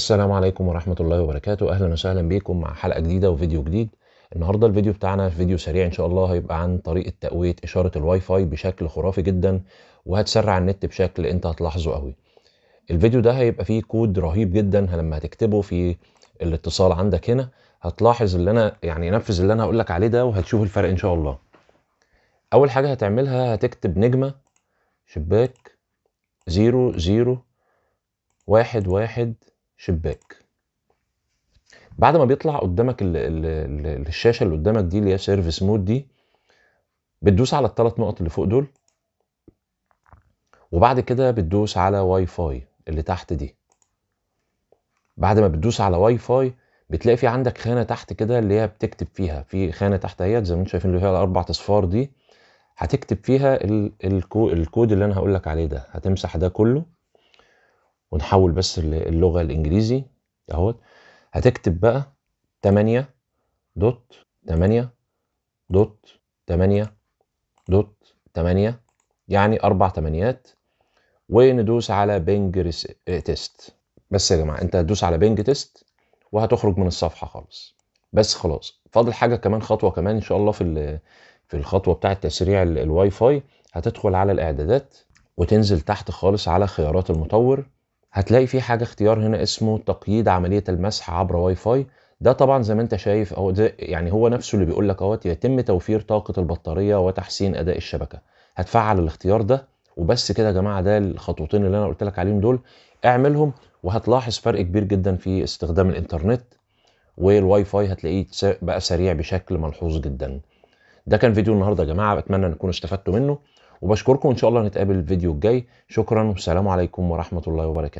السلام عليكم ورحمة الله وبركاته أهلا وسهلا بكم مع حلقة جديدة وفيديو جديد النهاردة الفيديو بتاعنا فيديو سريع إن شاء الله هيبقى عن طريقة تقوية إشارة الواي فاي بشكل خرافي جدا وهتسرع النت بشكل أنت هتلاحظه قوي الفيديو ده هيبقى فيه كود رهيب جدا لما هتكتبه في الاتصال عندك هنا هتلاحظ اللي أنا يعني نفذ اللي أنا هقولك عليه ده وهتشوف الفرق إن شاء الله أول حاجة هتعملها هتكتب نجمة شباك زيرو زيرو واحد واحد شباك بعد ما بيطلع قدامك الـ الـ الـ الشاشه اللي قدامك دي اللي هي سيرفيس مود دي بتدوس على الثلاث نقط اللي فوق دول وبعد كده بتدوس على واي فاي اللي تحت دي بعد ما بتدوس على واي فاي بتلاقي في عندك خانه تحت كده اللي هي بتكتب فيها في خانه تحت اهيت زي ما انتم شايفين اللي هي الاربع اصفار دي هتكتب فيها الكود اللي انا هقول لك عليه ده هتمسح ده كله ونحول بس اللغه الانجليزي اهوت هتكتب بقى 8 دوت 8 دوت 8 دوت 8 يعني اربع تمانيات وندوس على بنج تيست بس يا جماعه انت هتدوس على بنج تيست وهتخرج من الصفحه خالص بس خلاص فاضل حاجه كمان خطوه كمان ان شاء الله في في الخطوه بتاعه تسريع الواي فاي هتدخل على الاعدادات وتنزل تحت خالص على خيارات المطور هتلاقي في حاجه اختيار هنا اسمه تقييد عمليه المسح عبر واي فاي ده طبعا زي ما انت شايف او ده يعني هو نفسه اللي بيقول لك اهوت يتم توفير طاقه البطاريه وتحسين اداء الشبكه هتفعل الاختيار ده وبس كده يا جماعه ده الخطوتين اللي انا قلت لك عليهم دول اعملهم وهتلاحظ فرق كبير جدا في استخدام الانترنت والواي فاي هتلاقيه بقى سريع بشكل ملحوظ جدا ده كان فيديو النهارده يا جماعه بتمنى ان تكونوا استفدتوا منه وبشكركم ان شاء الله نتقابل الفيديو الجاي شكرا والسلام عليكم ورحمه الله وبركاته